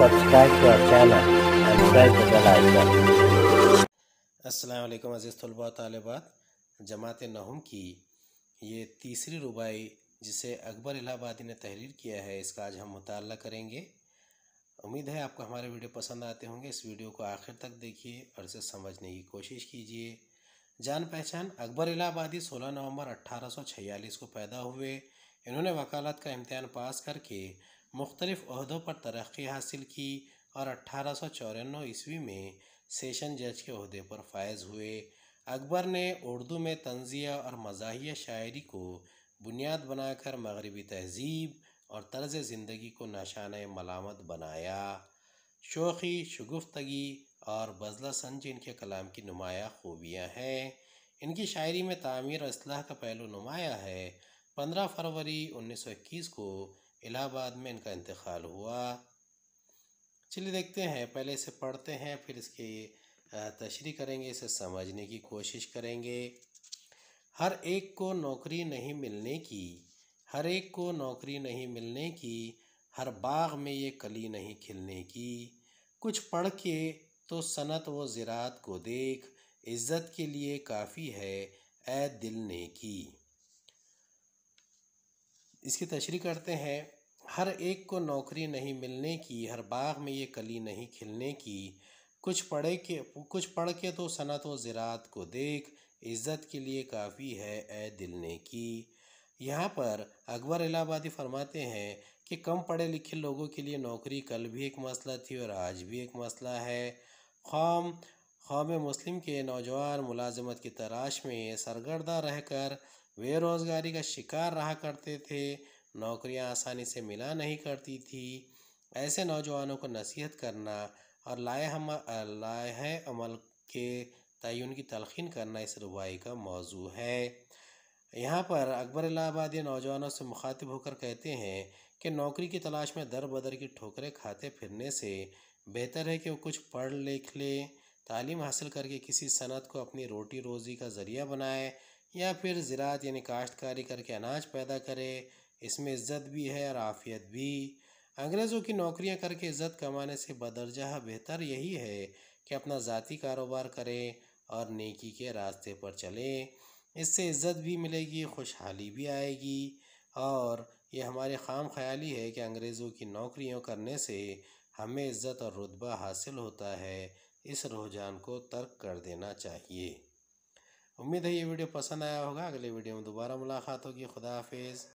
subscribe to our channel and press the bell icon. अज़ीज़ तलबा तलबात जमात नहम की ये तीसरी रुबाई जिसे अकबर इलाहाबादी ने तहरीर किया है इसका आज हम मुताल करेंगे उम्मीद है आपको हमारे वीडियो पसंद आते होंगे इस वीडियो को आखिर तक देखिए और इसे समझने की कोशिश कीजिए जान पहचान अकबर इलाहाबादी 16 नवंबर छियालीस को पैदा हुए इन्होंने वकालत का इम्तहान पास करके मुख्तलिफ़हदों पर तरक्की हासिल की और अट्ठारह सौ चौरानवे ईस्वी में सेशन जज के अहदे पर फायज़ हुए अकबर ने उर्दू में तंजिया और मज़ाहिया शायरी को बुनियाद बनाकर मगरबी तहजीब और तर्ज ज़िंदगी को नशान मलामत बनाया शोखी शगुफ्तगी और बजला संज इनके कलाम की नुमाया खूबियाँ हैं इनकी शायरी में तामीर और असलाह का पहलू नुमाया है पंद्रह फरवरी उन्नीस सौ इक्कीस को इलाहाबाद में इनका इंतकाल हुआ चलिए देखते हैं पहले इसे पढ़ते हैं फिर इसके तशरी करेंगे इसे समझने की कोशिश करेंगे हर एक को नौकरी नहीं मिलने की हर एक को नौकरी नहीं मिलने की हर बाग में ये कली नहीं खिलने की कुछ पढ़ के तो सनत व ज़रात को देख इज़्ज़त के लिए काफ़ी है ए दिल ने की इसकी तशरी करते हैं हर एक को नौकरी नहीं मिलने की हर बाग में ये कली नहीं खिलने की कुछ पढ़े के कुछ पढ़ के तो सनत व ज़रात को देख इज़्ज़त के लिए काफ़ी है ए दिल ने की यहाँ पर अकबर इलाहाबादी फरमाते हैं कि कम पढ़े लिखे लोगों के लिए नौकरी कल भी एक मसला थी और आज भी एक मसला है कौम कौम मुस्लिम के नौजवान मुलाजमत की तलाश में सरगर्दा रहकर बेरोज़गारी का शिकार रहा करते थे नौकरियां आसानी से मिला नहीं करती थी ऐसे नौजवानों को नसीहत करना और लाए हम लाह अमल के तयन की तलखीन करना इस रुबाई का मौजू है यहाँ पर अकबर इलाहाबादी नौजवानों से मुखातिब होकर कहते हैं कि नौकरी की तलाश में दर बदर की ठोकरें खाते फिरने से बेहतर है कि वो कुछ पढ़ लिख ले तालीम हासिल करके किसी सनत को अपनी रोटी रोज़ी का ज़रिया बनाए या फिर ज़रात यानी काश्तकारी करके अनाज पैदा करे इसमें इज़्ज़त भी है और आफियत भी अंग्रेज़ों की नौकरियां करके इज़्ज़त कमाने से बदरजा बेहतर यही है कि अपना ज़ाती कारोबार करें और नेकी के रास्ते पर चलें इससे इज़्ज़त भी मिलेगी खुशहाली भी आएगी और ये हमारे खाम ख्याली है कि अंग्रेज़ों की नौकरियों करने से हमें इज़्ज़त और रुतबा हासिल होता है इस रुझान को तर्क कर देना चाहिए उम्मीद है ये वीडियो पसंद आया होगा अगले वीडियो में दोबारा मुलाकात होगी खुदा हाफिज़